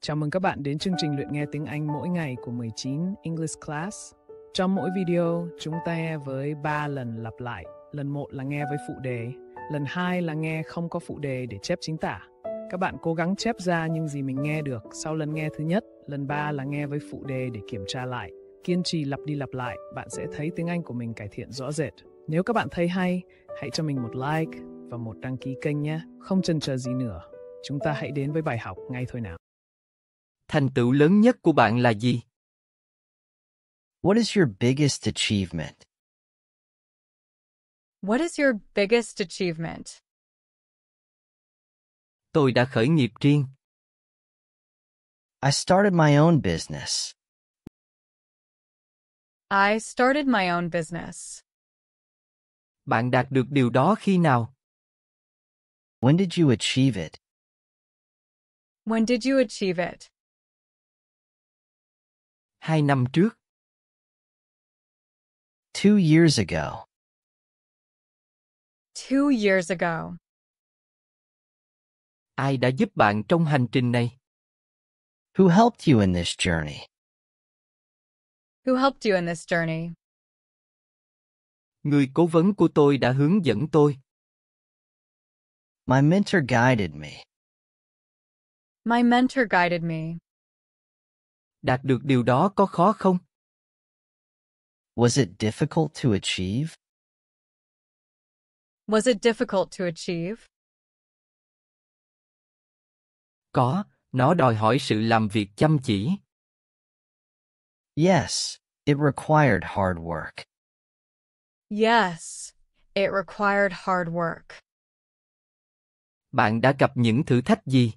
Chào mừng các bạn đến chương trình luyện nghe tiếng Anh mỗi ngày của 19 English Class. Trong mỗi video, chúng ta nghe với 3 lần lặp lại. Lần 1 là nghe với phụ đề, lần 2 là nghe không có phụ đề để chép chính tả. Các bạn cố gắng chép ra những gì mình nghe được sau lần nghe thứ nhất, lần 3 là nghe với phụ đề để kiểm tra lại. Kiên trì lặp đi lặp lại, bạn sẽ thấy tiếng Anh của mình cải thiện rõ rệt. Nếu các bạn thấy hay, hãy cho mình một like và một đăng ký kênh nhé. Không chần chờ gì nữa, chúng ta hãy đến với bài học ngay thôi nào. Thành tựu lớn nhất của bạn là gì? What is your biggest achievement? What is your biggest achievement? Tôi đã khởi nghiệp riêng. I started my own business. I started my own business. Bạn đạt được điều đó khi nào? When did you achieve it? When did you achieve it? Hai năm trước. Two years ago. Two years ago. Ai đã giúp bạn trong hành trình này? Who helped you in this journey? Who helped you in this journey? Người cố vấn của tôi đã hướng dẫn tôi. My mentor guided me. My mentor guided me. Đạt được điều đó có khó không? Was it difficult to achieve? Was it difficult to achieve? Có, nó đòi hỏi sự làm việc chăm chỉ. Yes, it required hard work. Yes, it required hard work. Bạn đã gặp những thử thách gì?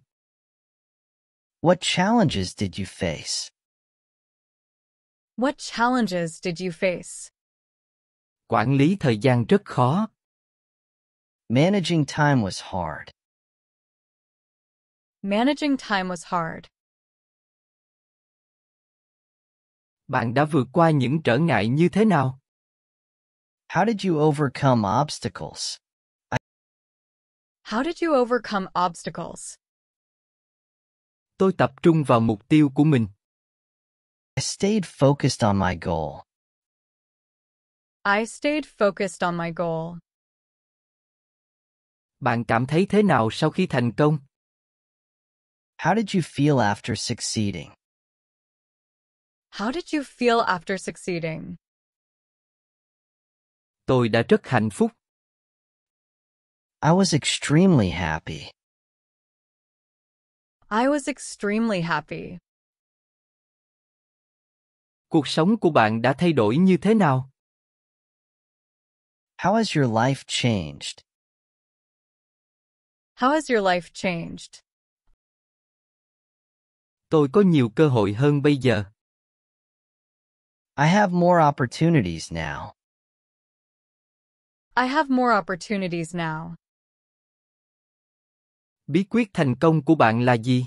What challenges did you face? What challenges did you face? Quản lý thời gian rất khó. Managing time was hard. Managing time was hard. Bạn đã vượt qua những trở ngại như thế nào? How did you overcome obstacles? I... How did you overcome obstacles? Tôi tập trung vào mục tiêu của mình. I stayed focused on my goal. I stayed focused on my goal. Bạn cảm thấy thế nào sau khi thành công? How did you feel after succeeding? How did you feel after succeeding? Tôi đã rất hạnh phúc. I was extremely happy. I was extremely happy. Cuộc sống của bạn đã thay đổi như thế nào? How has your life changed? How has your life changed? Tôi có nhiều cơ hội hơn bây giờ. I have more opportunities now. I have more opportunities now. Bí quyết thành công của bạn là gì?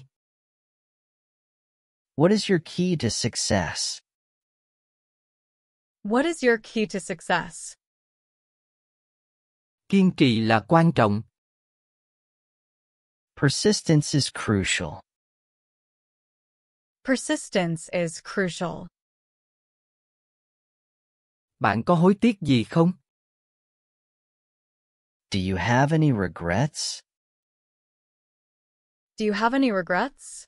What is your key to success? What is your key to success? Kiên trì là quan trọng. Persistence is crucial. Persistence is crucial. Bạn có hối tiếc gì không? Do you have any regrets? Do you have any regrets?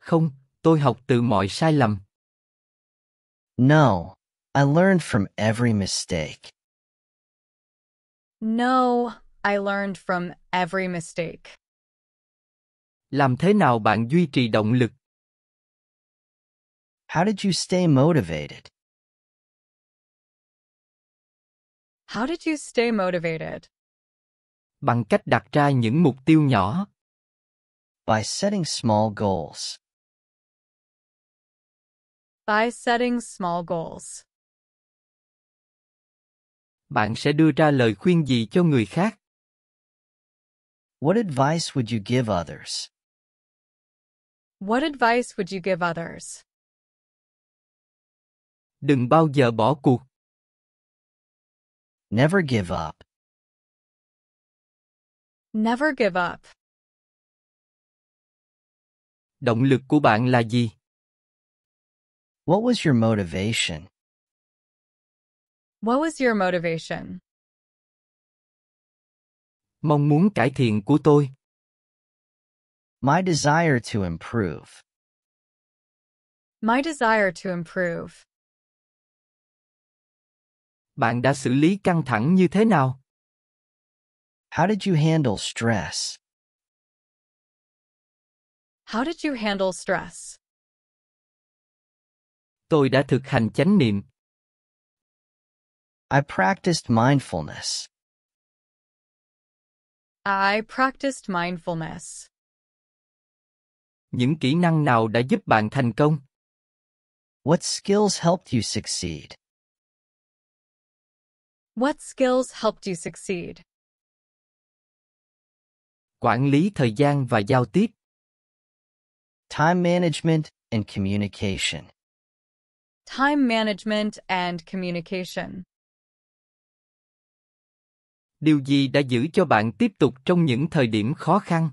Không, tôi học từ mọi sai lầm. No, I learned from every mistake. No, I learned from every mistake. Làm thế nào bạn duy trì động lực? How did you stay motivated? How did you stay motivated? Bằng cách đặt ra những mục tiêu nhỏ. By setting small goals. by setting small goals. Bạn sẽ đưa ra lời khuyên gì cho người khác? What advice would you give others? What advice would you give others? Đừng bao giờ bỏ cuộc. Never give up. Never give up. Động lực của bạn là gì? What was your motivation? What was your motivation? Mong muốn cải thiện của tôi. My desire to improve. My desire to improve. Bạn đã xử lý căng thẳng như thế nào? How did you handle stress? How did you handle stress? Tôi đã thực hành chánh niệm. I practiced mindfulness. I practiced mindfulness. Những kỹ năng nào đã giúp bạn thành công? What skills helped you succeed? What skills helped you succeed? Quản lý thời gian và giao tiếp. Time management and communication. time management and communication. Điều gì đã giữ cho bạn tiếp tục trong những thời điểm khó khăn?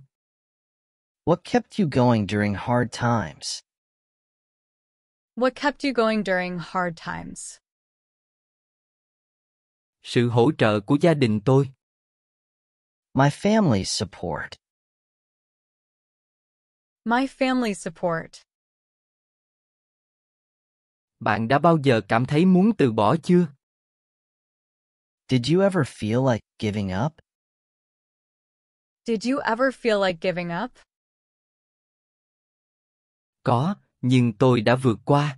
What kept you going during hard times? What kept you going during hard times? Sự hỗ trợ của gia đình tôi. My family's support. My family's support. Bạn đã bao giờ cảm thấy muốn từ bỏ chưa? Did you ever feel like giving up? Did you ever feel like giving up? Có, nhưng tôi đã vượt qua.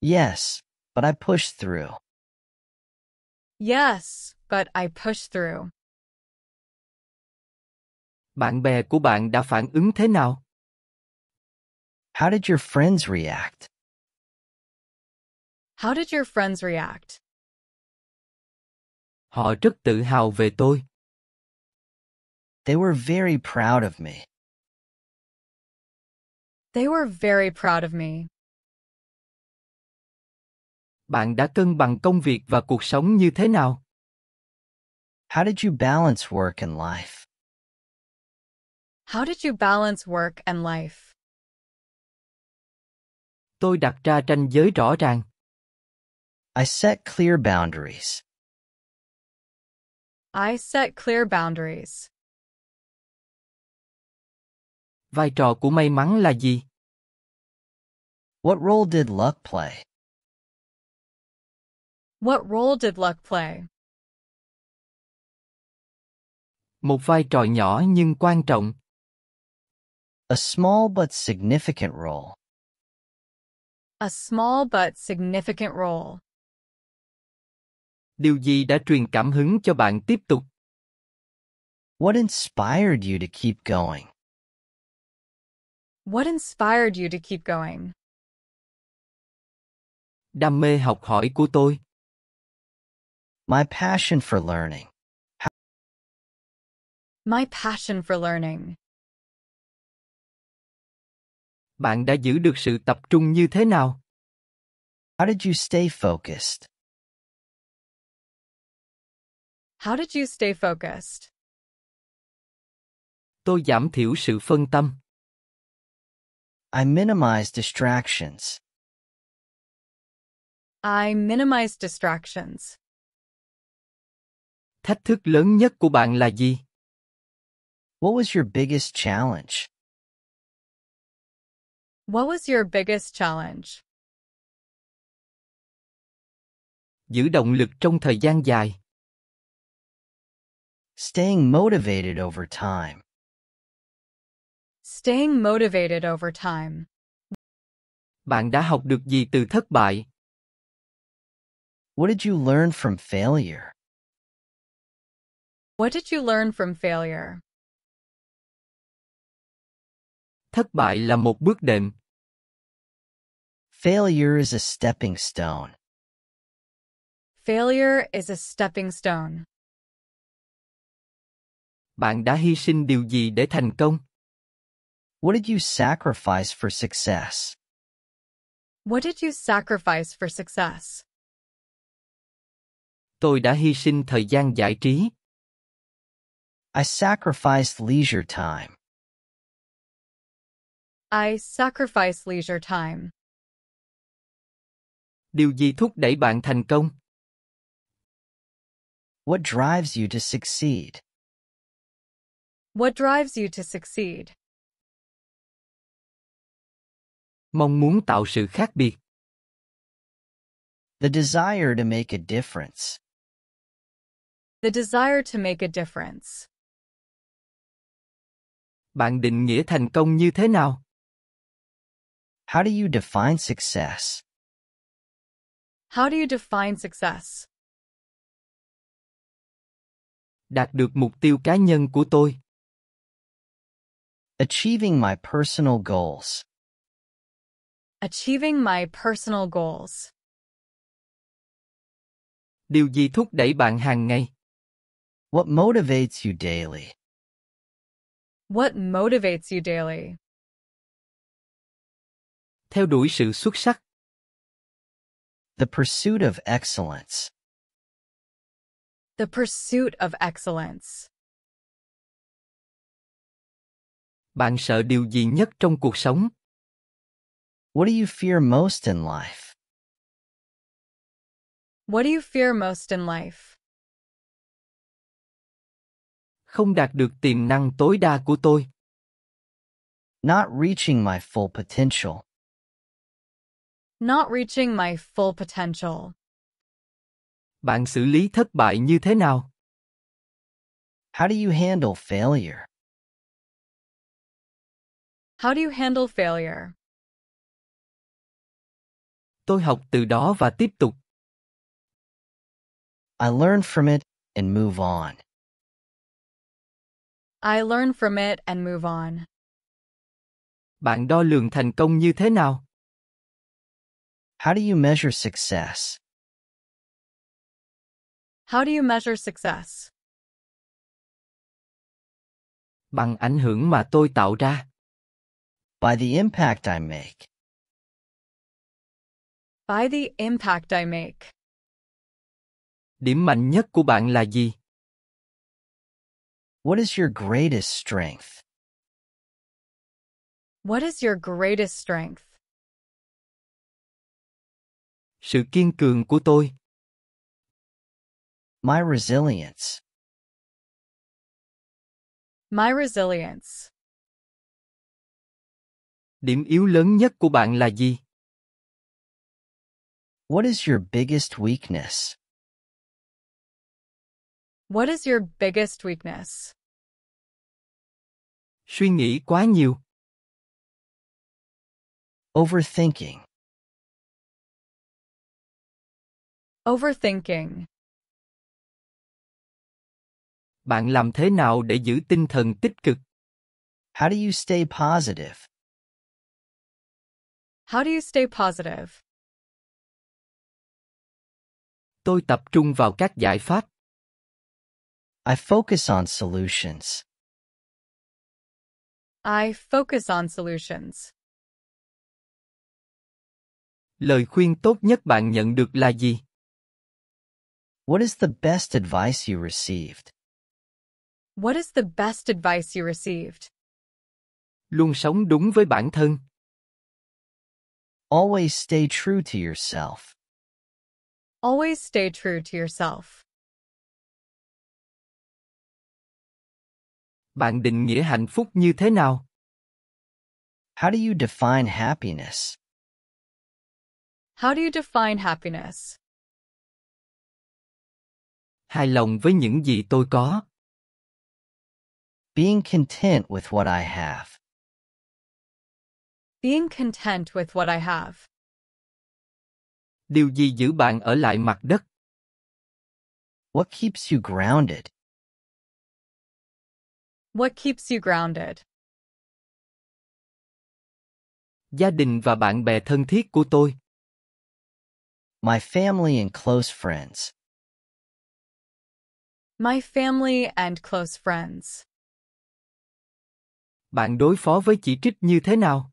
Yes, but I pushed through. Yes, but I pushed through. Bạn bè của bạn đã phản ứng thế nào? How did your friends react? How did your friends react? Họ rất tự hào về tôi. They were very proud of me. They were very proud of me. Bạn đã cân bằng công việc và cuộc sống như thế nào? How did you balance work and life? How did you balance work and life? Tôi đặt ra ranh giới rõ ràng. I set clear boundaries. I set clear boundaries. Vai trò của may mắn là gì? What role did luck play? What role did luck play? Một vai trò nhỏ nhưng quan trọng. A small but significant role. A small but significant role. Điều gì đã truyền cảm hứng cho bạn tiếp tục? What inspired you to keep going? What inspired you to keep going? Đam mê học hỏi của tôi. My passion for learning. My passion for learning. Bạn đã giữ được sự tập trung như thế nào? How did you stay focused? How did you stay focused? Tôi giảm thiểu sự phân tâm. I minimize distractions. I minimize distractions. Thách thức lớn nhất của bạn là gì? What was your biggest challenge? What was your biggest challenge? Giữ động lực trong thời gian dài. staying motivated over time. Staying motivated over time. Bạn đã học được gì từ thất bại? What did you learn from failure? What did you learn from failure? Thất bại là một bước đệm. Failure is a stepping stone. Failure is a stepping stone. Bạn đã hy sinh điều gì để thành công? What did you sacrifice for success? What did you sacrifice for success? Tôi đã hy sinh thời gian giải trí. I sacrificed leisure time. I sacrificed leisure time. Điều gì thúc đẩy bạn thành công? What drives you to succeed? What drives you to succeed? Mong muốn tạo sự khác biệt. The desire to make a difference. The desire to make a difference. Bạn định nghĩa thành công như thế nào? How do you define success? How do you define success? Đạt được mục tiêu cá nhân của tôi. Achieving my personal goals. Achieving my personal goals. Điều gì thúc đẩy bạn hàng ngày? What motivates you daily? What motivates you daily? Theo đuổi sự xuất sắc. The pursuit of excellence. The pursuit of excellence. Bạn sợ điều gì nhất trong cuộc sống? What do you fear most in life? What do you fear most in life? Không đạt được tiềm năng tối đa của tôi. Not reaching my full potential. Not reaching my full potential. Bạn xử lý thất bại như thế nào? How do you handle failure? How do you handle failure? Tôi học từ đó và tiếp tục. I learn from it and move on. I learn from it and move on. Bạn đo lường thành công như thế nào? How do you measure success? How do you measure success? Bằng ảnh hưởng mà tôi tạo ra. by the impact I make. By the impact I make. Điểm mạnh nhất của bạn là gì? What is your greatest strength? What is your greatest strength? Sự kiên cường của tôi. My resilience. My resilience. Điểm yếu lớn nhất của bạn là gì? What is your biggest weakness? What is your biggest weakness? Suy nghĩ quá nhiều. Overthinking. Overthinking. Bạn làm thế nào để giữ tinh thần tích cực? How do you stay positive? How do you stay positive? Tôi tập trung vào các giải pháp. I focus on solutions. I focus on solutions. Lời khuyên tốt nhất bạn nhận được là gì? What is the best advice you received? What is the best advice you received? Luôn sống đúng với bản thân. Always stay true to yourself. Always stay true to yourself. Bạn định nghĩa hạnh phúc như thế nào? How do you define happiness? How do you define happiness? Hài lòng với những gì tôi có. Being content with what I have. Being content with what I have. Điều gì giữ bạn ở lại mặt đất? What keeps you grounded? What keeps you grounded? Gia đình và bạn bè thân thiết của tôi. My family and close friends. My family and close friends. Bạn đối phó với chỉ trích như thế nào?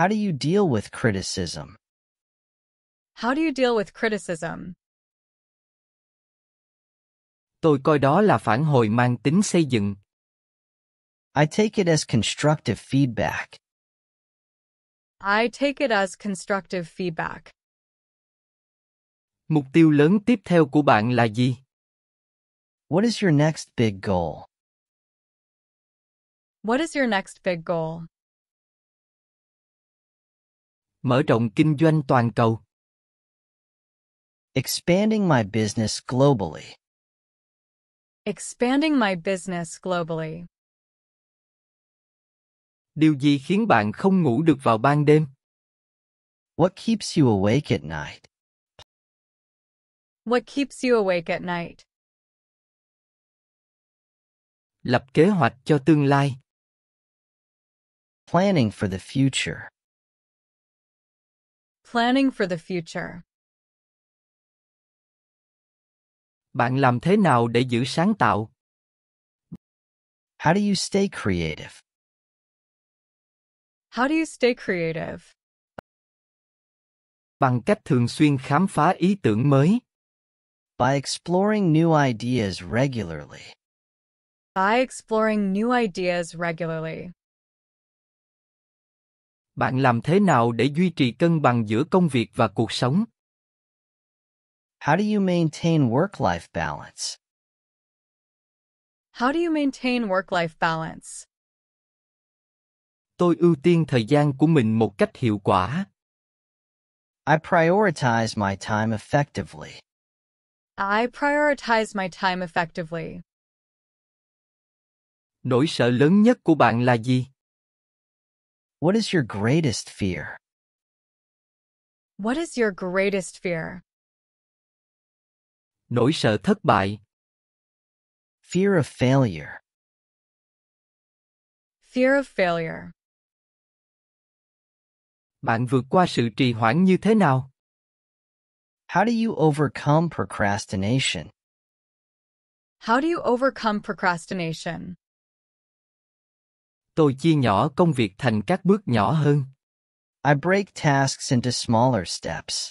How do you deal with criticism? How do you deal with criticism? Tôi coi đó là phản hồi mang tính xây dựng. I take it as constructive feedback. I take it as constructive feedback. Mục tiêu lớn tiếp theo của bạn là gì? What is your next big goal? What is your next big goal? Mở rộng kinh doanh toàn cầu. Expanding my business globally. Expanding my business globally. Điều gì khiến bạn không ngủ được vào ban đêm? What keeps you awake at night? What keeps you awake at night? Lập kế hoạch cho tương lai. Planning for the future. Planning for the future. Bạn làm thế nào để giữ sáng tạo? How do you stay creative? How do you stay creative? Bằng cách thường xuyên khám phá ý tưởng mới. By exploring new ideas regularly. By exploring new ideas regularly. Bạn làm thế nào để duy trì cân bằng giữa công việc và cuộc sống? How do you maintain work-life balance? How do you maintain work-life balance? Tôi ưu tiên thời gian của mình một cách hiệu quả. I prioritize my time effectively. I prioritize my time effectively. Nỗi sợ lớn nhất của bạn là gì? What is your greatest fear? What is your greatest fear? Nỗi sợ thất bại. Fear of failure. Fear of failure. Bạn vượt qua sự trì hoãn như thế nào? How do you overcome procrastination? How do you overcome procrastination? Tôi chia nhỏ công việc thành các bước nhỏ hơn. I break tasks into smaller steps.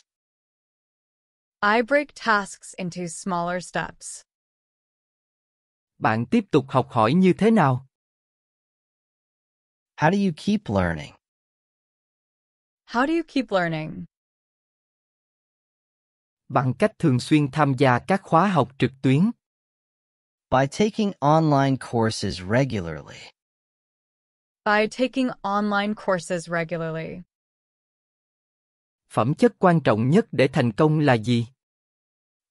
I break tasks into smaller steps. Bạn tiếp tục học hỏi như thế nào? How do you keep learning? How do you keep learning? Bằng cách thường xuyên tham gia các khóa học trực tuyến. By taking online courses regularly. by taking online courses regularly. Phẩm chất quan trọng nhất để thành công là gì?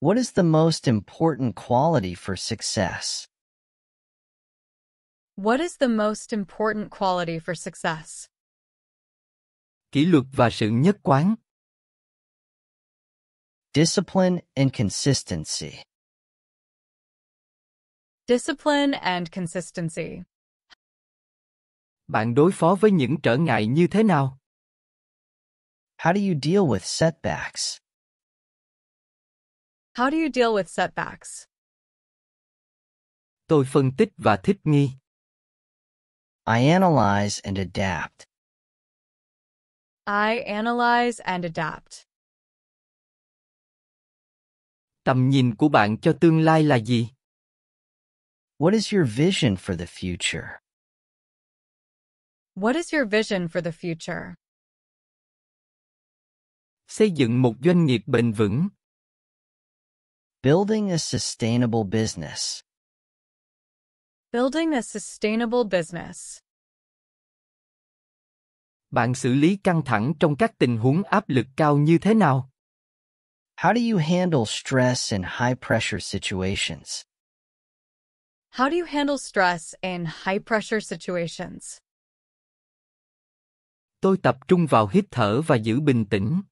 What is the most important quality for success? What is the most important quality for success? Kỷ luật và sự nhất quán. Discipline and consistency. Discipline and consistency. Bạn đối phó với những trở ngại như thế nào? How do you deal with setbacks? How do you deal with setbacks? Tôi phân tích và thích nghi. I analyze and adapt. I analyze and adapt. Tầm nhìn của bạn cho tương lai là gì? What is your vision for the future? What is your vision for the future? Xây dựng một doanh nghiệp bền vững. Building a sustainable business. Building a sustainable business. Bạn xử lý căng thẳng trong các tình huống áp lực cao như thế nào? How do you handle stress in high pressure situations? How do you handle stress in high pressure situations? Tôi tập trung vào hít thở và giữ bình tĩnh.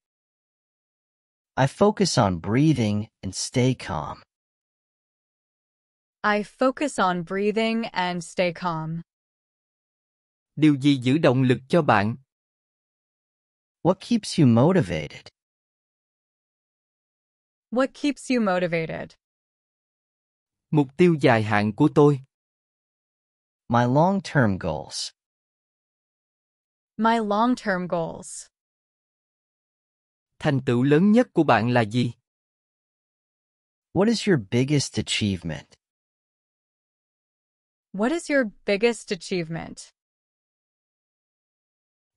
I focus on breathing and stay calm. I focus on breathing and stay calm. Điều gì giữ động lực cho bạn? What keeps you motivated? What keeps you motivated? Mục tiêu dài hạn của tôi. My long-term goals. My long-term goals. Thành tựu lớn nhất của bạn là gì? What is your biggest achievement? What is your biggest achievement?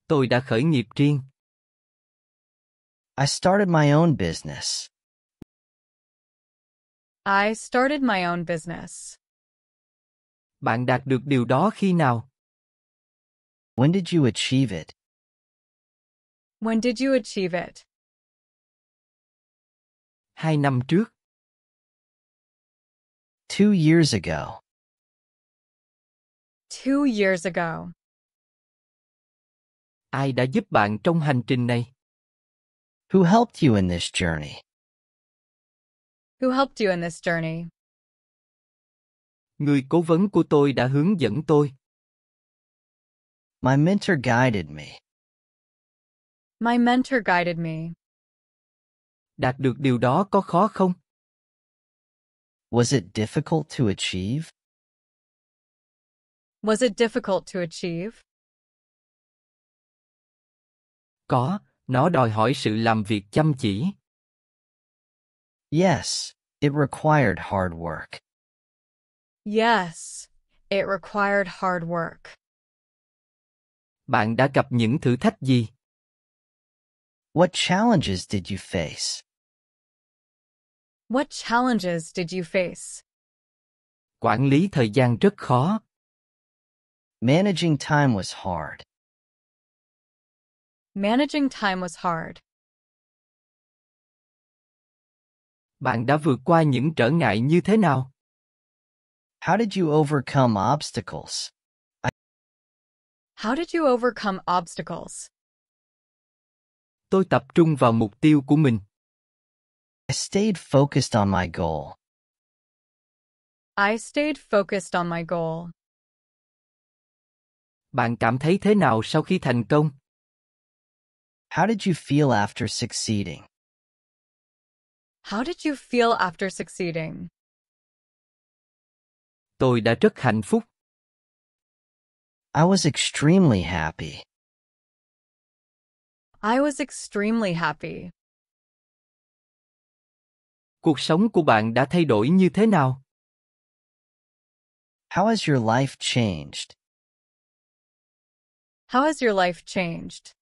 Tôi đã khởi nghiệp riêng. I started my own business. I started my own business. Bạn đạt được điều đó khi nào? When did you achieve it? When did you achieve it? Hai năm trước. Two years ago. Two years ago. Ai đã giúp bạn trong hành trình này? Who helped you in this journey? Who helped you in this journey? Người cố vấn của tôi đã hướng dẫn tôi. My mentor guided me. My mentor guided me. Đạt được điều đó có khó không? Was it difficult to achieve? Was it difficult to achieve? Có, nó đòi hỏi sự làm việc chăm chỉ. Yes, it required hard work. Yes, it required hard work. Bạn đã gặp những thử thách gì? What challenges did you face? What challenges did you face? Quản lý thời gian rất khó. Managing time was hard. Managing time was hard. Bạn đã vượt qua những trở ngại như thế nào? How did you overcome obstacles? How did you overcome obstacles? Tôi tập trung vào mục tiêu của mình. I stayed focused on my goal. I stayed focused on my goal. Bạn cảm thấy thế nào sau khi thành công? How did you feel after succeeding? How did you feel after succeeding? Tôi đã rất hạnh phúc. I was extremely happy. I was extremely happy. Cuộc sống của bạn đã thay đổi như thế nào? How has your life changed? How has your life changed?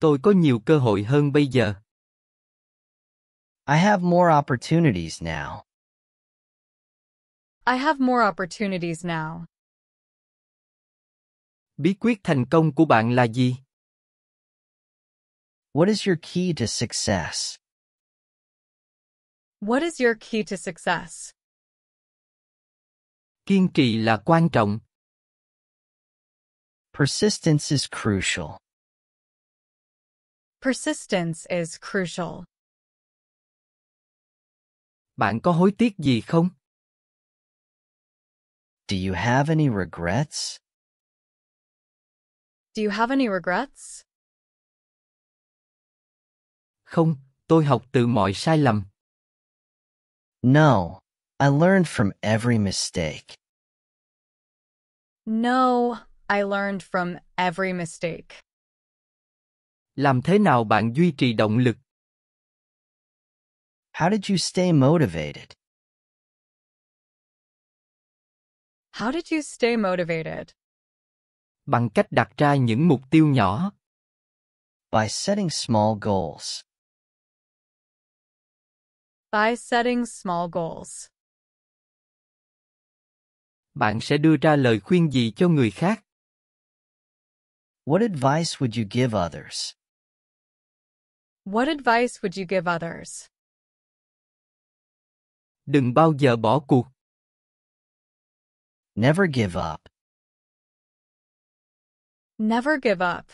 Tôi có nhiều cơ hội hơn bây giờ. I have more opportunities now. I have more opportunities now. Bí quyết thành công của bạn là gì? What is your key to success? What is your key to success? Kiên trì là quan trọng. Persistence is crucial. Persistence is crucial. Bạn có hối tiếc gì không? Do you have any regrets? Do you have any regrets? Không, tôi học từ mọi sai lầm. No, I learned from every mistake. No, I learned from every mistake. Làm thế nào bạn duy trì động lực? How did you stay motivated? How did you stay motivated? bằng cách đặt ra những mục tiêu nhỏ. By setting small goals. By setting small goals. Bạn sẽ đưa ra lời khuyên gì cho người khác? What advice would you give others? What advice would you give others? Đừng bao giờ bỏ cuộc. Never give up. Never give up.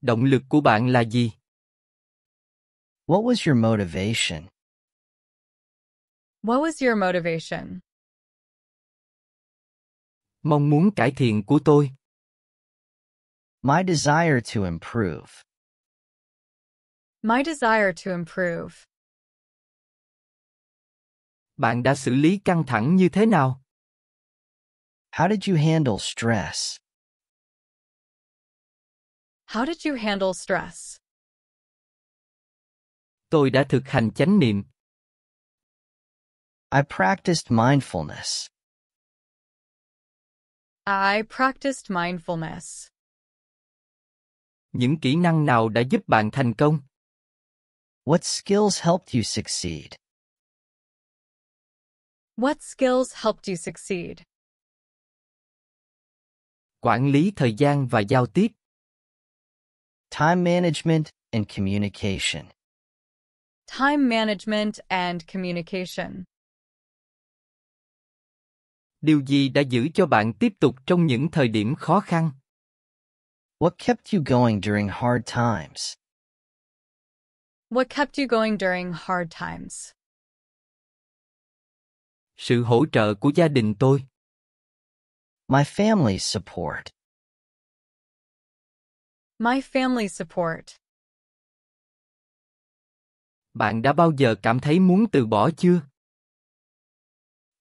Động lực của bạn là gì? What was your motivation? What was your motivation? Mong muốn cải thiện của tôi. My desire to improve. My desire to improve. Bạn đã xử lý căng thẳng như thế nào? How did you handle stress? How did you handle stress? Tôi đã thực hành chánh niệm. I practiced mindfulness. I practiced mindfulness. Những kỹ năng nào đã giúp bạn thành công? What skills helped you succeed? What skills helped you succeed? Quản lý thời gian và giao tiếp. Time management and communication. Time management and communication. Điều gì đã giữ cho bạn tiếp tục trong những thời điểm khó khăn? What kept you going during hard times? What kept you going during hard times? Sự hỗ trợ của gia đình tôi. My family's support. My family's support. Bạn đã bao giờ cảm thấy muốn từ bỏ chưa?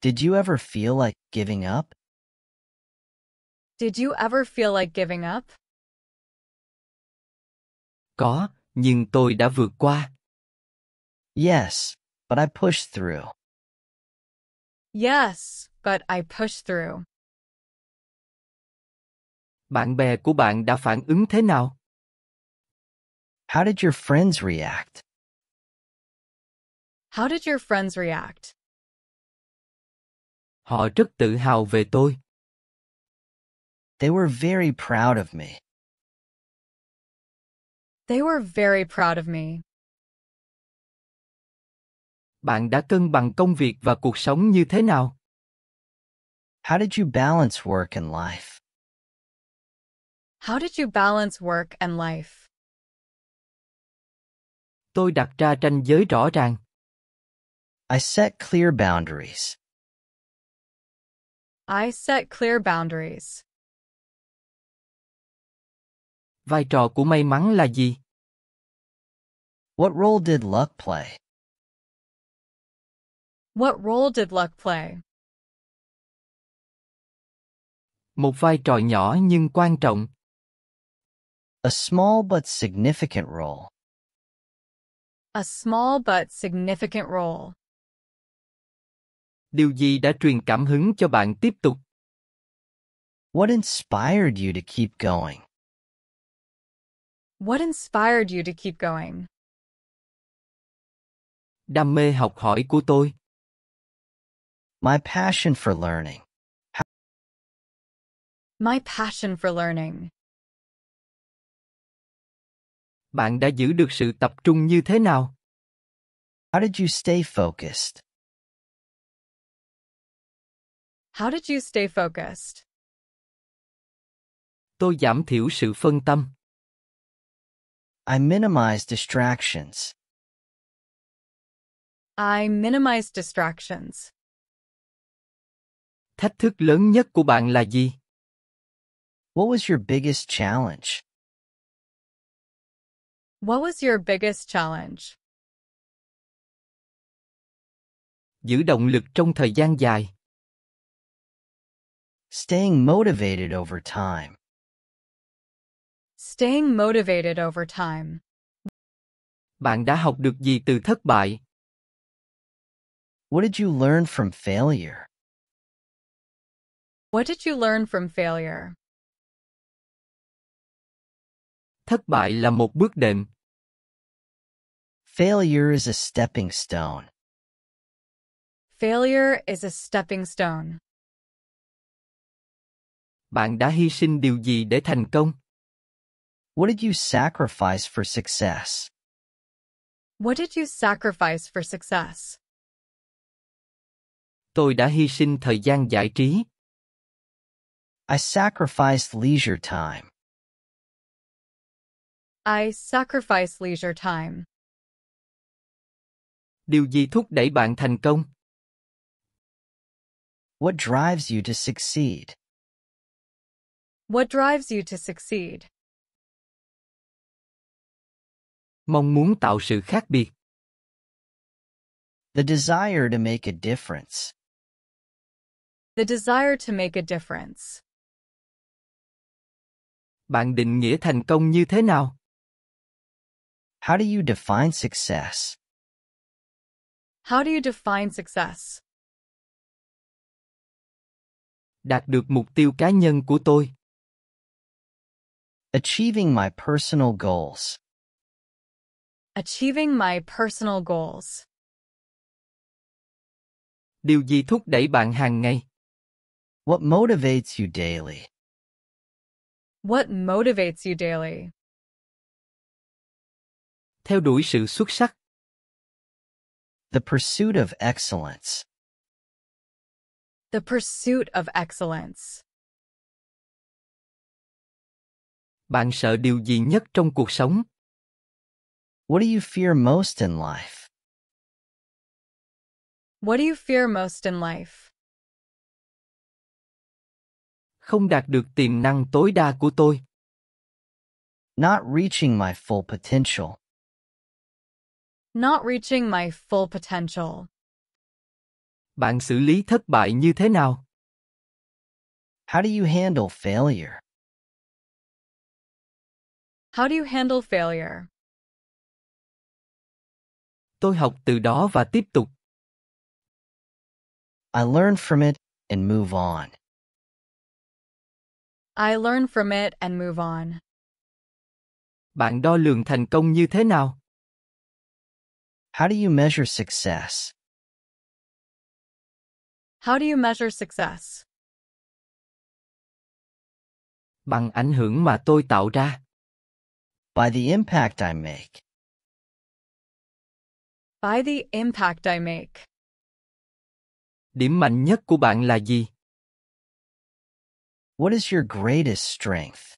Did you ever feel like giving up? Did you ever feel like giving up? Có, nhưng tôi đã vượt qua. Yes, but I pushed through. Yes, but I pushed through. Bạn bè của bạn đã phản ứng thế nào? How did your friends react? How did your friends react? Họ rất tự hào về tôi. They were very proud of me. They were very proud of me. Bạn đã cân bằng công việc và cuộc sống như thế nào? How did you balance work and life? How did you balance work and life? Tôi đặt ra ranh giới rõ ràng. I set clear boundaries. I set clear boundaries. Vai trò của may mắn là gì? What role did luck play? What role did luck play? Một vai trò nhỏ nhưng quan trọng. A small but significant role. A small but significant role. Điều gì đã truyền cảm hứng cho bạn tiếp tục? What inspired you to keep going? What inspired you to keep going? Đam mê học hỏi của tôi. My passion for learning. My passion for learning. Bạn đã giữ được sự tập trung như thế nào? How did you stay focused? How did you stay focused? Tôi giảm thiểu sự phân tâm. I minimized distractions. I minimized distractions. Thách thức lớn nhất của bạn là gì? What was your biggest challenge? What was your biggest challenge? Giữ động lực trong thời gian dài. Staying motivated over time. Staying motivated over time. Bạn đã học được gì từ thất bại? What did you learn from failure? What did you learn from failure? Thất bại là một bước đệm. Failure is a stepping stone. Failure is a stepping stone. Bạn đã hy sinh điều gì để thành công? What did you sacrifice for success? What did you sacrifice for success? Tôi đã hy sinh thời gian giải trí. I sacrificed leisure time. I sacrificed leisure time. Điều gì thúc đẩy bạn thành công? What drives you to succeed? What drives you to succeed? Mong muốn tạo sự khác biệt. The desire to make a difference. The desire to make a difference. Bạn định nghĩa thành công như thế nào? How do you define success? How do you define success? Đạt được mục tiêu cá nhân của tôi. Achieving my personal goals. Achieving my personal goals. Điều gì thúc đẩy bạn hàng ngày? What motivates you daily? What motivates you daily? Theo đuổi sự xuất sắc. The pursuit of excellence. The pursuit of excellence. Bạn sợ điều gì nhất trong cuộc sống? What do you fear most in life? What do you fear most in life? Không đạt được tiềm năng tối đa của tôi. Not reaching my full potential. Not reaching my full potential. Bạn xử lý thất bại như thế nào? How do you handle failure? How do you handle failure? Tôi học từ đó và tiếp tục. I learn from it and move on. I learn from it and move on. Bạn đo lường thành công như thế nào? How do you measure success? How do you measure success? Bằng ảnh hưởng mà tôi tạo ra. By the impact I make. By the impact I make. Điểm mạnh nhất của bạn là gì? What is your greatest strength?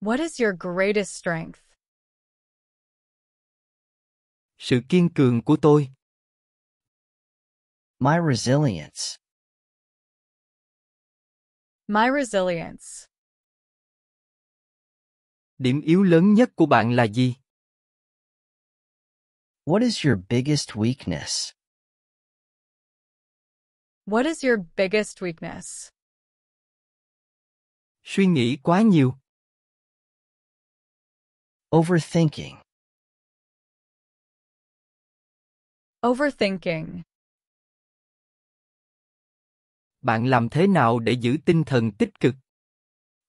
What is your greatest strength? Sự kiên cường của tôi. My resilience. My resilience. Điểm yếu lớn nhất của bạn là gì? What is your biggest weakness? What is your biggest weakness? Suy nghĩ quá nhiều. Overthinking. Overthinking. Bạn làm thế nào để giữ tinh thần tích cực?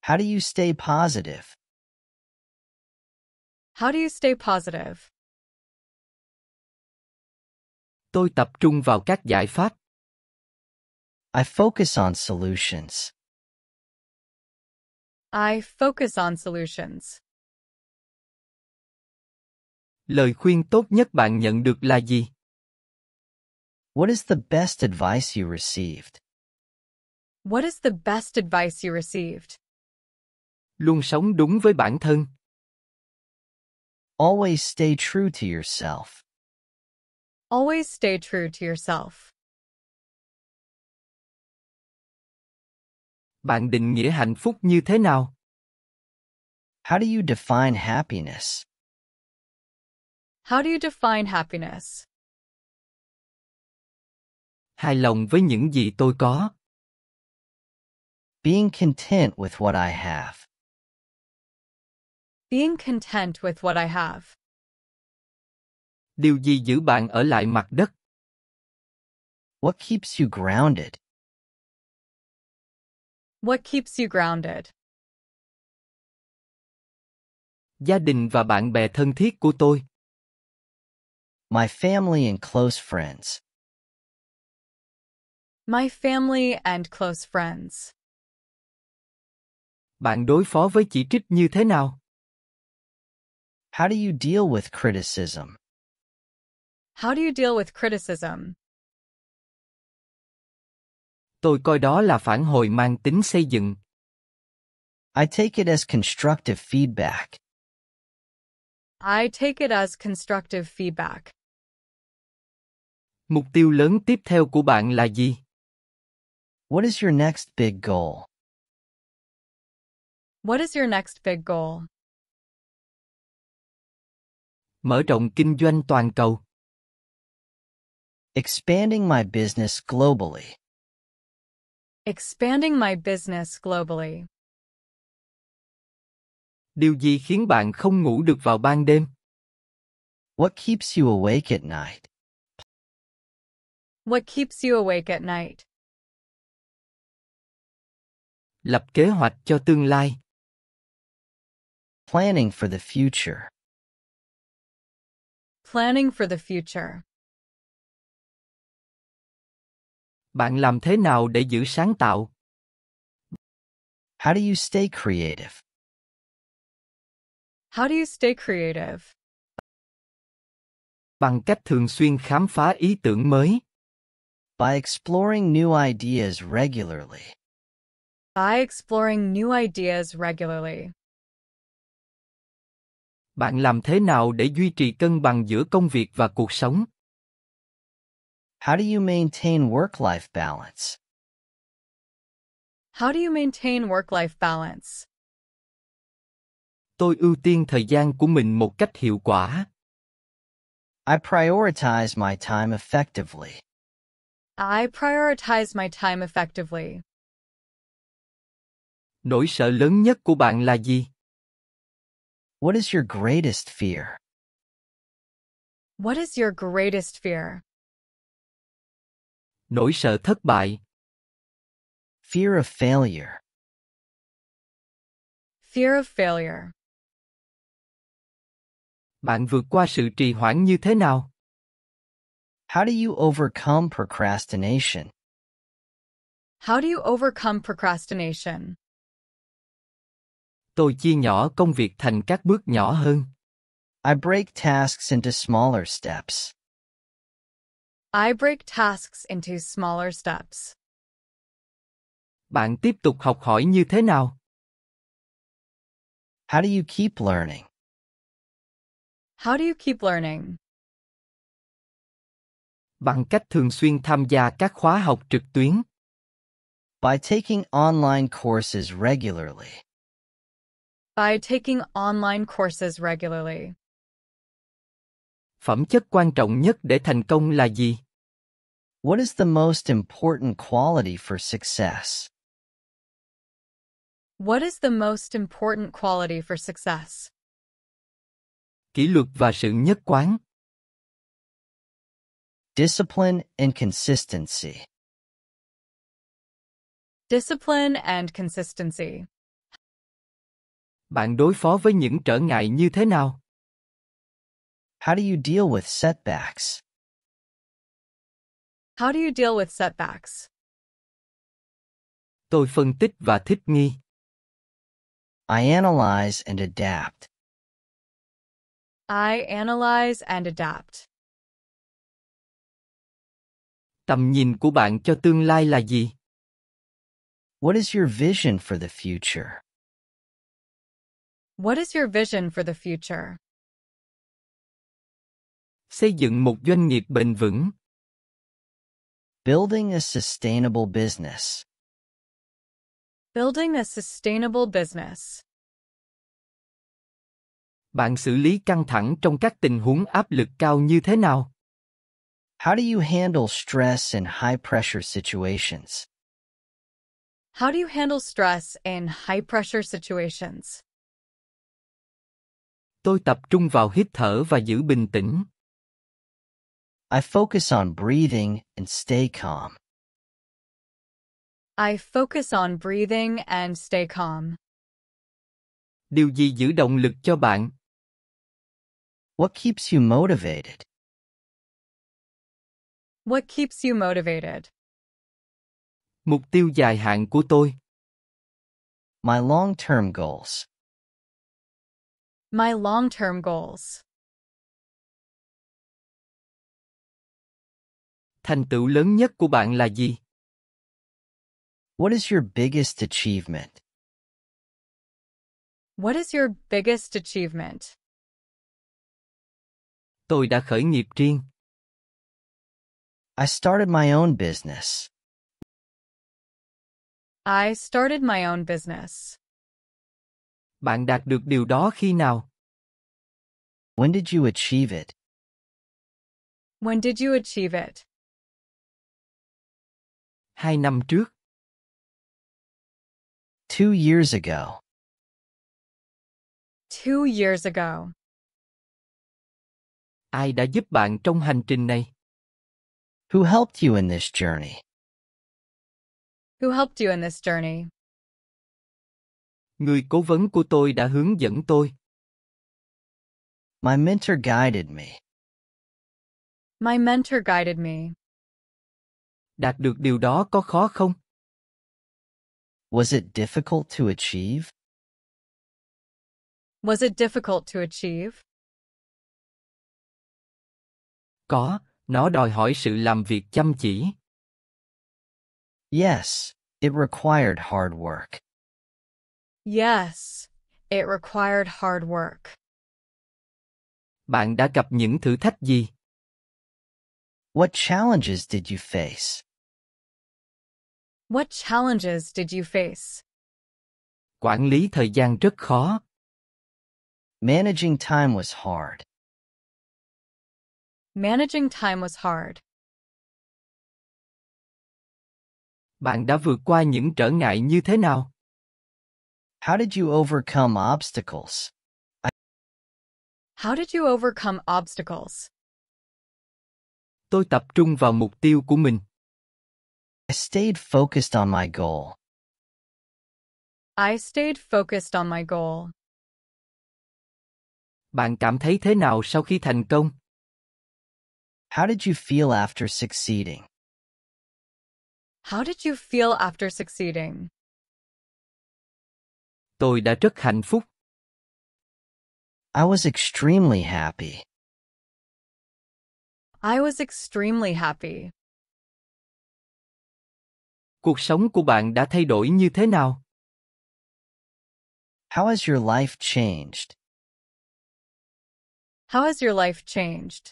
How do you stay positive? How do you stay positive? Tôi tập trung vào các giải pháp. I focus on solutions. I focus on solutions. Lời khuyên tốt nhất bạn nhận được là gì? What is the best advice you received? What is the best advice you received? Luôn sống đúng với bản thân. Always stay true to yourself. Always stay true to yourself. Bạn định nghĩa hạnh phúc như thế nào? How do you define happiness? How do you define happiness? hài lòng với những gì tôi có. Being content with what I have. Being content with what I have. Điều gì giữ bạn ở lại mặt đất? What keeps you grounded? What keeps you grounded? Gia đình và bạn bè thân thiết của tôi. My family and close friends my family and close friends. Bạn đối phó với chỉ trích như thế nào? How do you deal with criticism? How do you deal with criticism? Tôi coi đó là phản hồi mang tính xây dựng. I take it as constructive feedback. I take it as constructive feedback. Mục tiêu lớn tiếp theo của bạn là gì? What is your next big goal? What is your next big goal? Mở rộng kinh doanh toàn cầu. Expanding my business globally. Expanding my business globally. Điều gì khiến bạn không ngủ được vào ban đêm? What keeps you awake at night? What keeps you awake at night? lập kế hoạch cho tương lai. Planning for the future. Planning for the future. Bạn làm thế nào để giữ sáng tạo? How do you stay creative? How do you stay creative? Bằng cách thường xuyên khám phá ý tưởng mới. By exploring new ideas regularly. by exploring new ideas regularly. Bạn làm thế nào để duy trì cân bằng giữa công việc và cuộc sống? How do you maintain work-life balance? How do you maintain work-life balance? Tôi ưu tiên thời gian của mình một cách hiệu quả. I prioritize my time effectively. I prioritize my time effectively. Nỗi sợ lớn nhất của bạn là gì? What is your greatest fear? What is your greatest fear? Nỗi sợ thất bại. Fear of failure. Fear of failure. Bạn vượt qua sự trì hoãn như thế nào? How do you overcome procrastination? How do you overcome procrastination? Tôi chia nhỏ công việc thành các bước nhỏ hơn. I break tasks into smaller steps. I break tasks into smaller steps. Bạn tiếp tục học hỏi như thế nào? How do you keep learning? How do you keep learning? Bằng cách thường xuyên tham gia các khóa học trực tuyến. By taking online courses regularly. by taking online courses regularly. Phẩm chất quan trọng nhất để thành công là gì? What is the most important quality for success? What is the most important quality for success? Kỷ luật và sự nhất quán. Discipline and consistency. Discipline and consistency. Bạn đối phó với những trở ngại như thế nào? How do you deal with setbacks? How do you deal with setbacks? Tôi phân tích và thích nghi. I analyze and adapt. I analyze and adapt. Tầm nhìn của bạn cho tương lai là gì? What is your vision for the future? What is your vision for the future? Xây dựng một doanh nghiệp bền vững. Building a sustainable business. Building a sustainable business. Bạn xử lý căng thẳng trong các tình huống áp lực cao như thế nào? How do you handle stress in high pressure situations? How do you handle stress in high pressure situations? Tôi tập trung vào hít thở và giữ bình tĩnh. I focus on breathing and stay calm. I focus on breathing and stay calm. Điều gì giữ động lực cho bạn? What keeps you motivated? What keeps you motivated? Mục tiêu dài hạn của tôi. My long-term goals. my long-term goals. Thành tựu lớn nhất của bạn là gì? What is your biggest achievement? What is your biggest achievement? Tôi đã khởi nghiệp riêng. I started my own business. I started my own business. Bạn đạt được điều đó khi nào? When did you achieve it? When did you achieve it? Hai năm trước. Two years ago. Two years ago. Ai đã giúp bạn trong hành trình này? Who helped you in this journey? Who helped you in this journey? Người cố vấn của tôi đã hướng dẫn tôi. My mentor guided me. My mentor guided me. Đạt được điều đó có khó không? Was it difficult to achieve? Was it difficult to achieve? Có, nó đòi hỏi sự làm việc chăm chỉ. Yes, it required hard work. Yes, it required hard work. Bạn đã gặp những thử thách gì? What challenges did you face? What challenges did you face? Quản lý thời gian rất khó. Managing time was hard. Managing time was hard. Bạn đã vượt qua những trở ngại như thế nào? How did you overcome obstacles? I How did you overcome obstacles? Tôi tập trung vào mục tiêu của mình. I stayed focused on my goal. I stayed focused on my goal. Bạn cảm thấy thế nào sau khi thành công? How did you feel after succeeding? How did you feel after succeeding? Tôi đã rất hạnh phúc. I was extremely happy. I was extremely happy. Cuộc sống của bạn đã thay đổi như thế nào? How has your life changed? How has your life changed?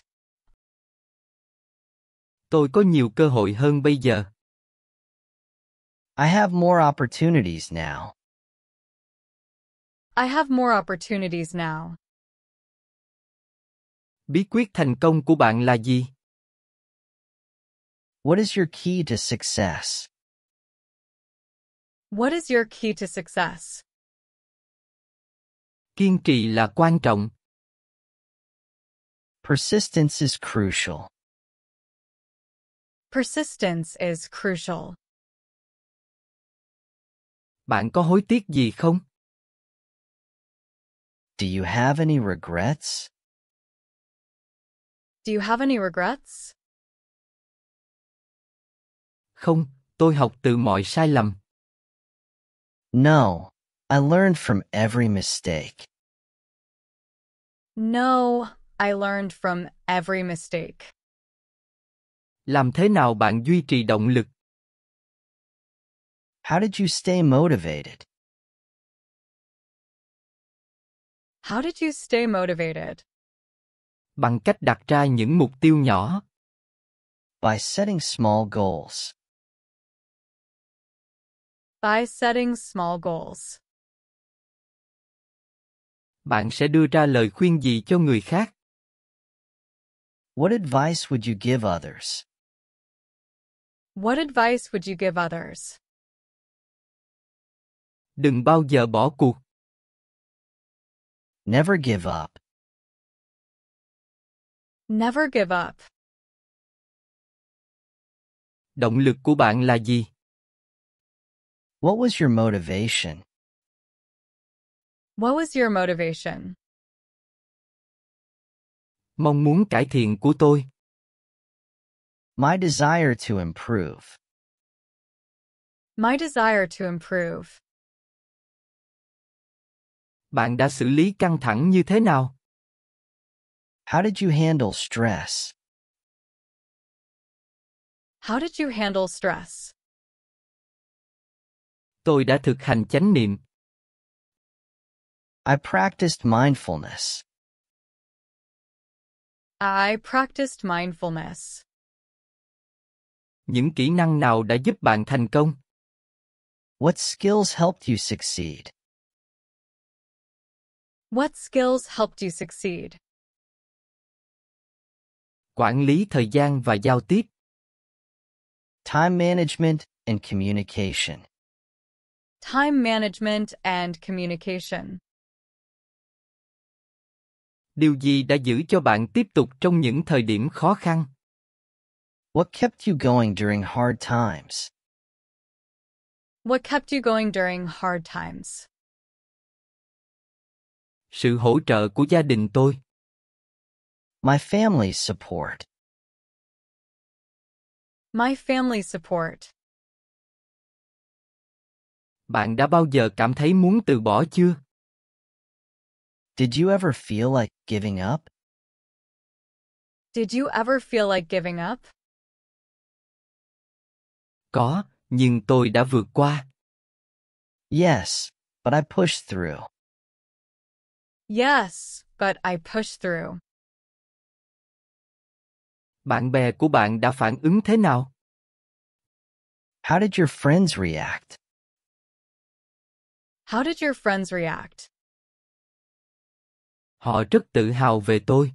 Tôi có nhiều cơ hội hơn bây giờ. I have more opportunities now. I have more opportunities now. Bí quyết thành công của bạn là gì? What is your key to success? What is your key to success? Kiên trì là quan trọng. Persistence is crucial. Persistence is crucial. Bạn có hối tiếc gì không? Do you have any regrets? Do you have any regrets? Không, tôi học từ mọi sai lầm. No, I learned from every mistake. No, I learned from every mistake. Làm thế nào bạn duy trì động lực? How did you stay motivated? How did you stay motivated? Bằng cách đặt ra những mục tiêu nhỏ. By setting small goals. By setting small goals. Bạn sẽ đưa ra lời khuyên gì cho người khác? What advice would you give others? What advice would you give others? Đừng bao giờ bỏ cuộc. Never give up. Never give up. Động lực của bạn là gì? What was your motivation? What was your motivation? Mong muốn cải thiện của tôi. My desire to improve. My desire to improve. Bạn đã xử lý căng thẳng như thế nào? How did you handle stress? How did you handle stress? Tôi đã thực hành chánh niệm. I practiced mindfulness. I practiced mindfulness. Những kỹ năng nào đã giúp bạn thành công? What skills helped you succeed? What skills helped you succeed? Quản lý thời gian và giao tiếp. Time management and communication. Time management and communication. Điều gì đã giữ cho bạn tiếp tục trong những thời điểm khó khăn? What kept you going during hard times? What kept you going during hard times? Sự hỗ trợ của gia đình tôi. My family's support. My family's support. Bạn đã bao giờ cảm thấy muốn từ bỏ chưa? Did you ever feel like giving up? Did you ever feel like giving up? Có, nhưng tôi đã vượt qua. Yes, but I pushed through. Yes, but I pushed through. Bạn bè của bạn đã phản ứng thế nào? How did your friends react? How did your friends react? Họ rất tự hào về tôi.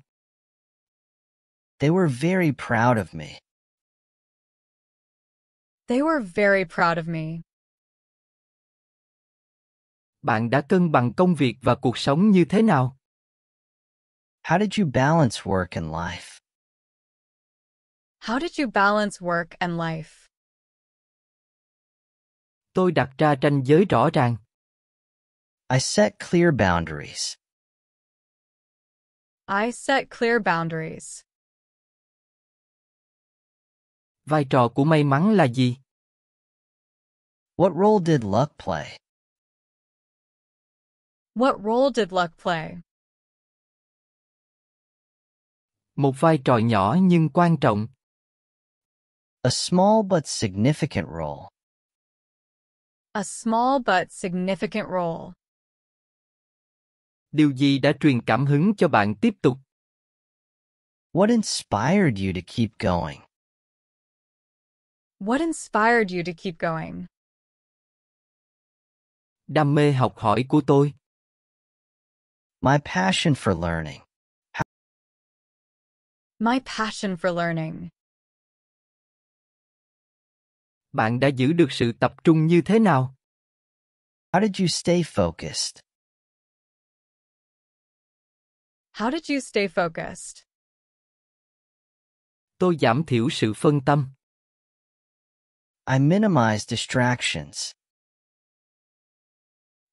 They were very proud of me. They were very proud of me. Bạn đã cân bằng công việc và cuộc sống như thế nào? How did you balance work and life? How did you balance work and life? Tôi đặt ra ranh giới rõ ràng. I set clear boundaries. I set clear boundaries. Vai trò của may mắn là gì? What role did luck play? What role did luck play? Một vai trò nhỏ nhưng quan trọng. A small but significant role. A small but significant role. Điều gì đã truyền cảm hứng cho bạn tiếp tục? What inspired you to keep going? What inspired you to keep going? Đam mê học hỏi của tôi. My passion for learning. My passion for learning. Bạn đã giữ được sự tập trung như thế nào? How did you stay focused? How did you stay focused? Tôi giảm thiểu sự phân tâm. I minimize distractions.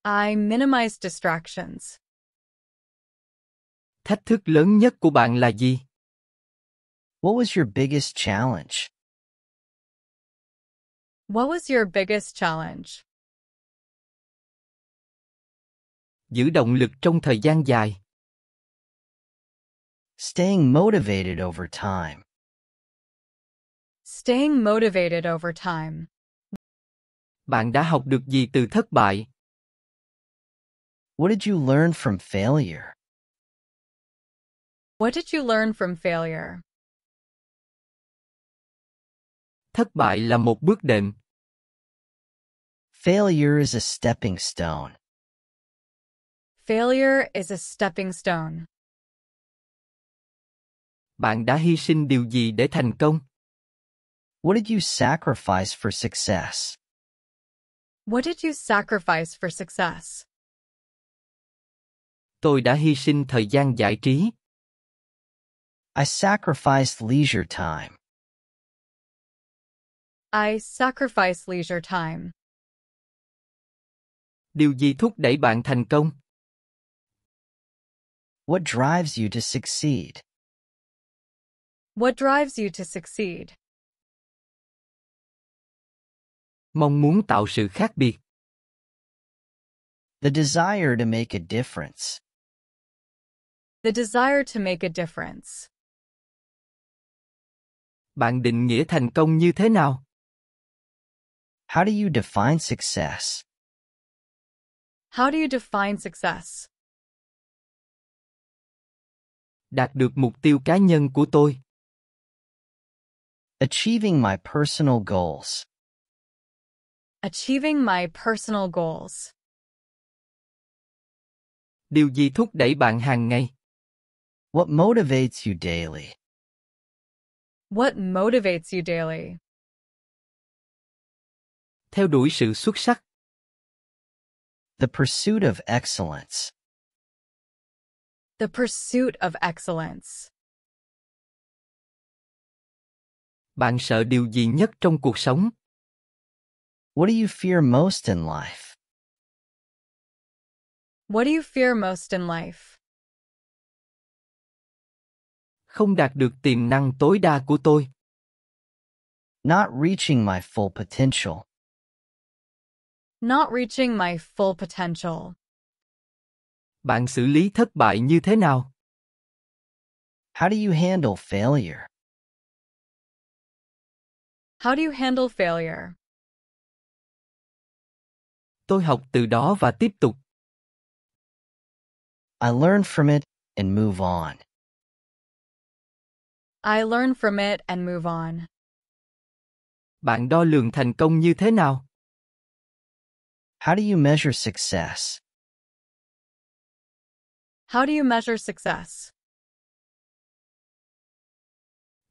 I minimize distractions. Thách thức lớn nhất của bạn là gì? What was your biggest challenge? What was your biggest challenge? Giữ động lực trong thời gian dài. Staying motivated over time. Staying motivated over time. Bạn đã học được gì từ thất bại? What did you learn from failure? What did you learn from failure? Thất bại là một bước đệm. Failure is a stepping stone. Failure is a stepping stone. Bạn đã hy sinh điều gì để thành công? What did you sacrifice for success? What did you sacrifice for success? Tôi đã hy sinh thời gian giải trí. I sacrificed leisure time. I sacrifice leisure time. Điều gì thúc đẩy bạn thành công? What drives you to succeed? What drives you to succeed? Mong muốn tạo sự khác biệt. The desire to make a difference. The desire to make a difference. Bạn định nghĩa thành công như thế nào? How do you define success? How do you define success? Đạt được mục tiêu cá nhân của tôi. Achieving my personal goals. Achieving my personal goals. Điều gì thúc đẩy bạn hàng ngày? What motivates you daily? What motivates you daily? Theo đuổi sự xuất sắc. The pursuit of excellence. The pursuit of excellence. Bạn sợ điều gì nhất trong cuộc sống? What do you fear most in life? What do you fear most in life? không đạt được tiềm năng tối đa của tôi. Not reaching my full potential. Not reaching my full potential. Bạn xử lý thất bại như thế nào? How do you handle failure? How do you handle failure? Tôi học từ đó và tiếp tục. I learn from it and move on. I learn from it and move on. Bạn đo lường thành công như thế nào? How do you measure success? How do you measure success?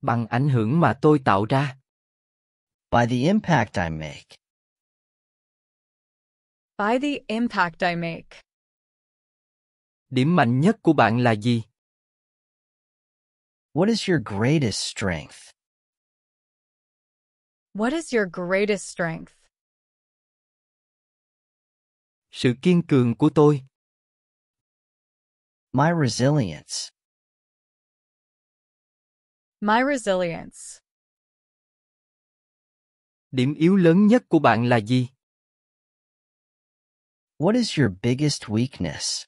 Bằng ảnh hưởng mà tôi tạo ra. By the impact I make. By the impact I make. Điểm mạnh nhất của bạn là gì? What is your greatest strength? What is your greatest strength? Sự kiên cường của tôi. My resilience. My resilience. Điểm yếu lớn nhất của bạn là gì? What is your biggest weakness?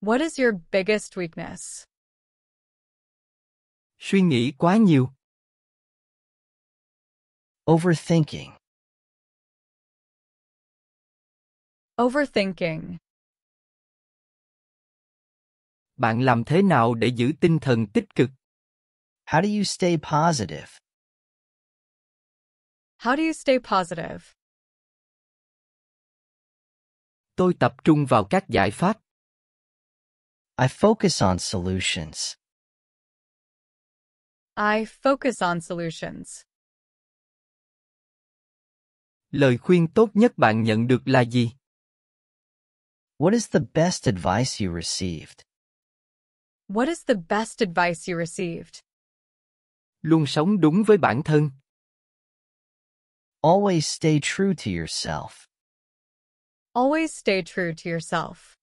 What is your biggest weakness? Suy nghĩ quá nhiều. Overthinking. Overthinking. Bạn làm thế nào để giữ tinh thần tích cực? How do you stay positive? How do you stay positive? Tôi tập trung vào các giải pháp. I focus on solutions. I focus on solutions. Lời khuyên tốt nhất bạn nhận được là gì? What is the best advice you received? What is the best advice you received? Luôn sống đúng với bản thân. Always stay true to yourself. Always stay true to yourself.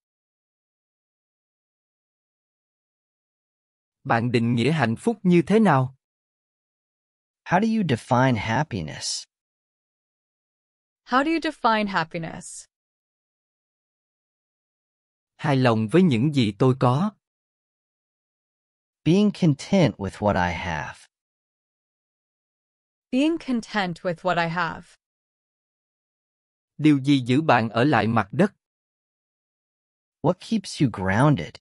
Bạn định nghĩa hạnh phúc như thế nào? How do you define happiness? How do you define happiness? Hài lòng với những gì tôi có. Being content with what I have. Being content with what I have. Điều gì giữ bạn ở lại mặt đất? What keeps you grounded?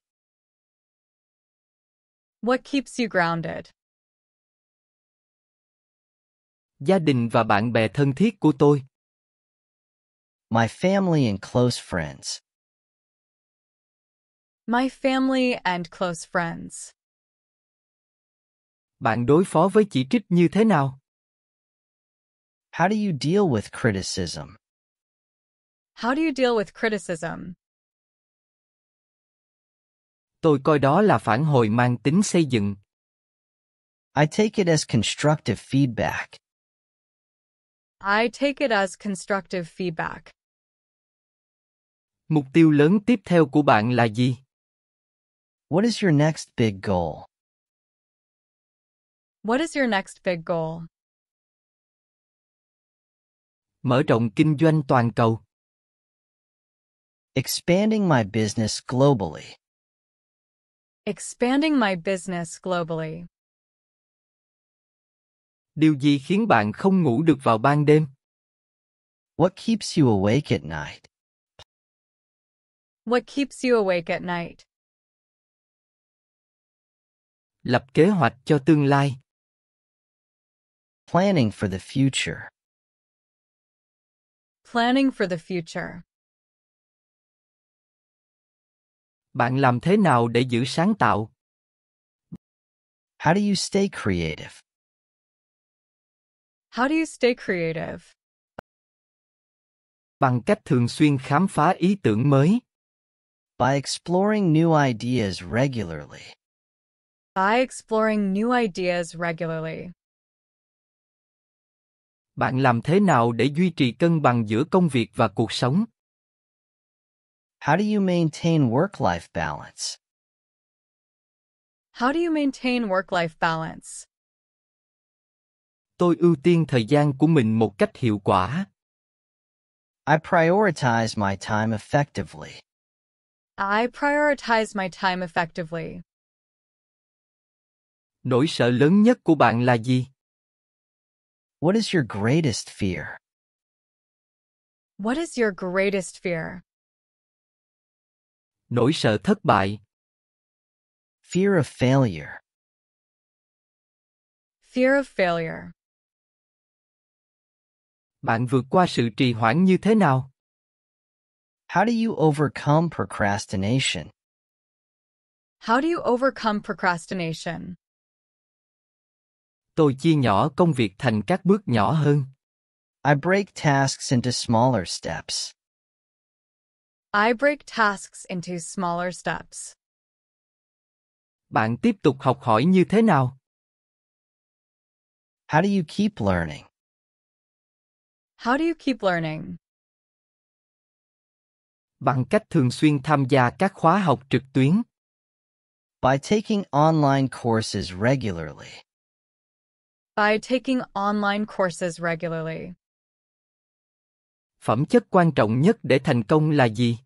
What keeps you grounded? Gia đình và bạn bè thân thiết của tôi. My family and close friends. My family and close friends. Bạn đối phó với chỉ trích như thế nào? How do you deal with criticism? How do you deal with criticism? Tôi coi đó là phản hồi mang tính xây dựng. I take it as constructive feedback. I take it as constructive feedback. Mục tiêu lớn tiếp theo của bạn là gì? What is your next big goal? What is your next big goal? Mở rộng kinh doanh toàn cầu. Expanding my business globally. Expanding my business globally. Điều gì khiến bạn không ngủ được vào ban đêm? What keeps you awake at night? What keeps you awake at night? Lập kế hoạch cho tương lai. Planning for the future. Planning for the future. Bạn làm thế nào để giữ sáng tạo? How do you stay creative? How do you stay creative? Bằng cách thường xuyên khám phá ý tưởng mới. By exploring new ideas regularly. By exploring new ideas regularly. Bạn làm thế nào để duy trì cân bằng giữa công việc và cuộc sống? How do you maintain work-life balance? How do you maintain work-life balance? Tôi ưu tiên thời gian của mình một cách hiệu quả. I prioritize my time effectively. I prioritize my time effectively. Nỗi sợ lớn nhất của bạn là gì? What is your greatest fear? What is your greatest fear? Nỗi sợ thất bại. Fear of failure. Fear of failure. Bạn vượt qua sự trì hoãn như thế nào? How do you overcome procrastination? How do you overcome procrastination? Tôi chia nhỏ công việc thành các bước nhỏ hơn. I break tasks into smaller steps. I break tasks into smaller steps. Bạn tiếp tục học hỏi như thế nào? How do you keep learning? How do you keep learning? Bằng cách thường xuyên tham gia các khóa học trực tuyến. By taking online courses regularly. By taking online courses regularly. Phẩm chất quan trọng nhất để thành công là gì?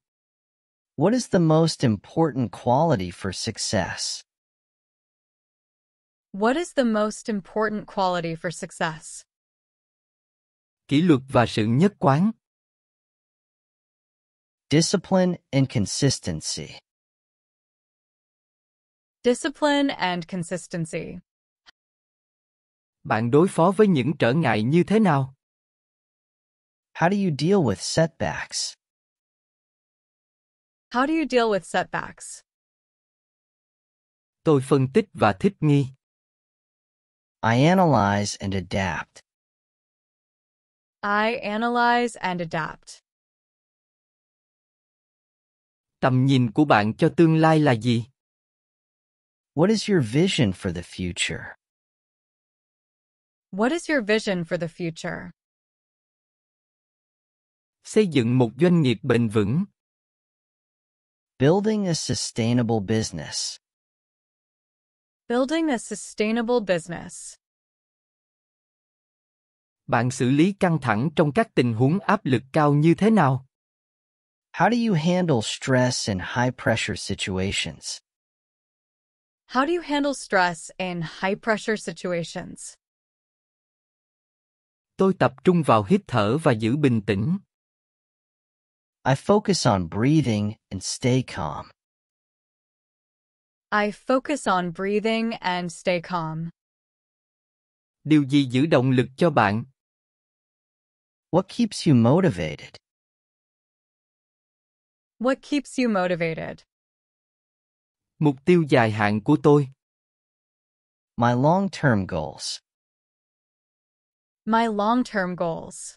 What is the most important quality for success? What is the most important quality for success? Kỷ luật và sự nhất quán. Discipline and consistency. Discipline and consistency. Bạn đối phó với những trở ngại như thế nào? How do you deal with setbacks? How do you deal with setbacks? Tôi phân tích và thích nghi. I analyze and adapt. I analyze and adapt. Tầm nhìn của bạn cho tương lai là gì? What is your vision for the future? What is your vision for the future? Xây dựng một doanh nghiệp bền vững. Building a sustainable business. Building a sustainable business. Bạn xử lý căng thẳng trong các tình huống áp lực cao như thế nào? How do you handle stress in high pressure situations? How do you handle stress in high pressure situations? Tôi tập trung vào hít thở và giữ bình tĩnh. I focus on breathing and stay calm. I focus on breathing and stay calm. Điều gì giữ động lực cho bạn? What keeps you motivated? What keeps you motivated? Mục tiêu dài hạn của tôi. My long-term goals. My long-term goals.